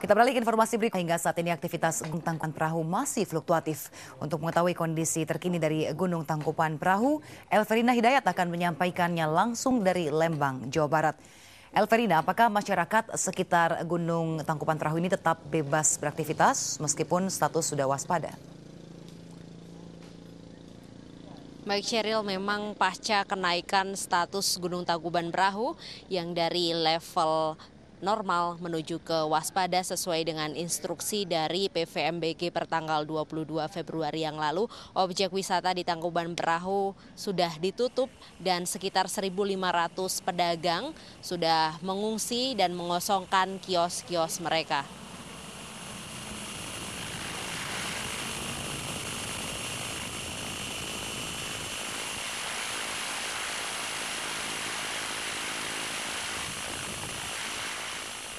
Kita beralih informasi berikut. Hingga saat ini aktivitas Gunung Tangkupan Perahu masih fluktuatif. Untuk mengetahui kondisi terkini dari Gunung Tangkupan Perahu, Elverina Hidayat akan menyampaikannya langsung dari Lembang, Jawa Barat. Elverina, apakah masyarakat sekitar Gunung Tangkupan Perahu ini tetap bebas beraktivitas meskipun status sudah waspada? Baik Cheryl, memang pasca kenaikan status Gunung Tangkuban Perahu yang dari level normal menuju ke waspada sesuai dengan instruksi dari PVMBG pertanggal 22 Februari yang lalu. Objek wisata di Tangkuban Perahu sudah ditutup dan sekitar 1.500 pedagang sudah mengungsi dan mengosongkan kios-kios mereka.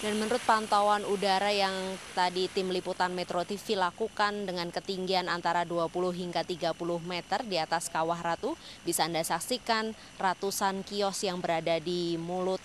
Dan menurut pantauan udara yang tadi tim liputan Metro TV lakukan dengan ketinggian antara 20 hingga 30 meter di atas Kawah Ratu, bisa Anda saksikan ratusan kios yang berada di mulut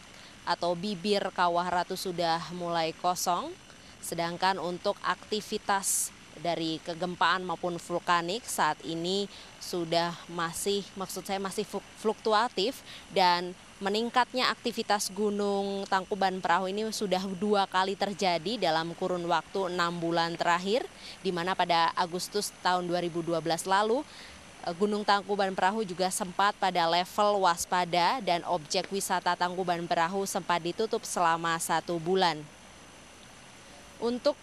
atau bibir Kawah Ratu sudah mulai kosong. Sedangkan untuk aktivitas dari kegempaan maupun vulkanik saat ini sudah masih maksud saya masih fluktuatif dan meningkatnya aktivitas Gunung Tangkuban Perahu ini sudah dua kali terjadi dalam kurun waktu enam bulan terakhir, di mana pada Agustus tahun 2012 lalu eh, Gunung Tangkuban Perahu juga sempat pada level waspada dan objek wisata Tangkuban Perahu sempat ditutup selama satu bulan. Untuk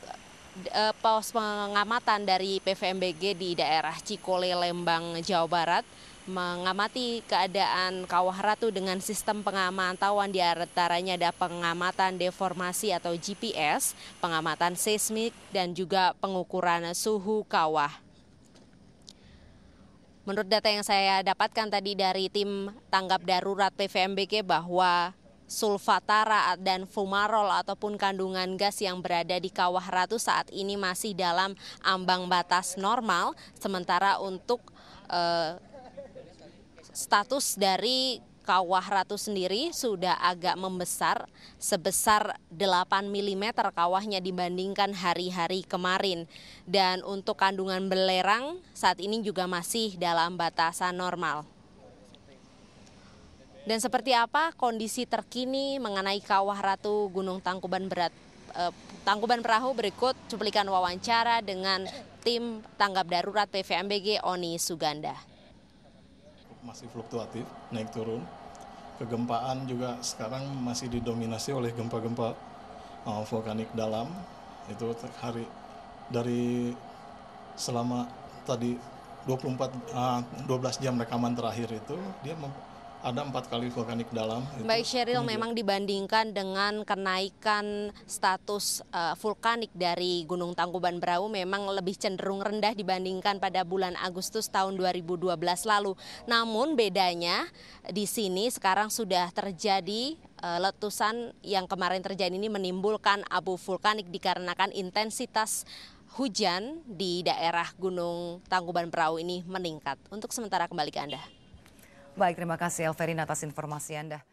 Eh, pos pengamatan dari PVMBG di daerah Cikole, Lembang, Jawa Barat mengamati keadaan Kawah Ratu dengan sistem pengamatan di antaranya ada pengamatan deformasi atau GPS, pengamatan seismik dan juga pengukuran suhu kawah. Menurut data yang saya dapatkan tadi dari tim tanggap darurat PVMBG bahwa sulfatara dan fumarol ataupun kandungan gas yang berada di Kawah Ratu saat ini masih dalam ambang batas normal sementara untuk eh, status dari Kawah Ratu sendiri sudah agak membesar sebesar 8 mm kawahnya dibandingkan hari-hari kemarin. Dan untuk kandungan belerang saat ini juga masih dalam batasan normal. Dan seperti apa kondisi terkini mengenai kawah Ratu Gunung Tangkuban Berat? Eh, Tangkuban Perahu berikut cuplikan wawancara dengan tim tanggap darurat PVMBG Oni Suganda. Masih fluktuatif, naik turun. Kegempaan juga sekarang masih didominasi oleh gempa-gempa uh, vulkanik dalam. Itu hari dari selama tadi 24 uh, 12 jam rekaman terakhir itu dia ada empat kali vulkanik dalam. Itu. Baik Sheryl, Ini memang dia. dibandingkan dengan kenaikan status uh, vulkanik dari Gunung Tangkuban Perahu memang lebih cenderung rendah dibandingkan pada bulan Agustus tahun 2012 lalu. Namun bedanya di sini sekarang sudah terjadi eh, letusan yang kemarin terjadi ini menimbulkan abu vulkanik dikarenakan intensitas hujan di daerah Gunung Tangkuban Perahu ini meningkat. Untuk sementara kembali ke Anda. Baik, terima kasih Elverin atas informasi Anda.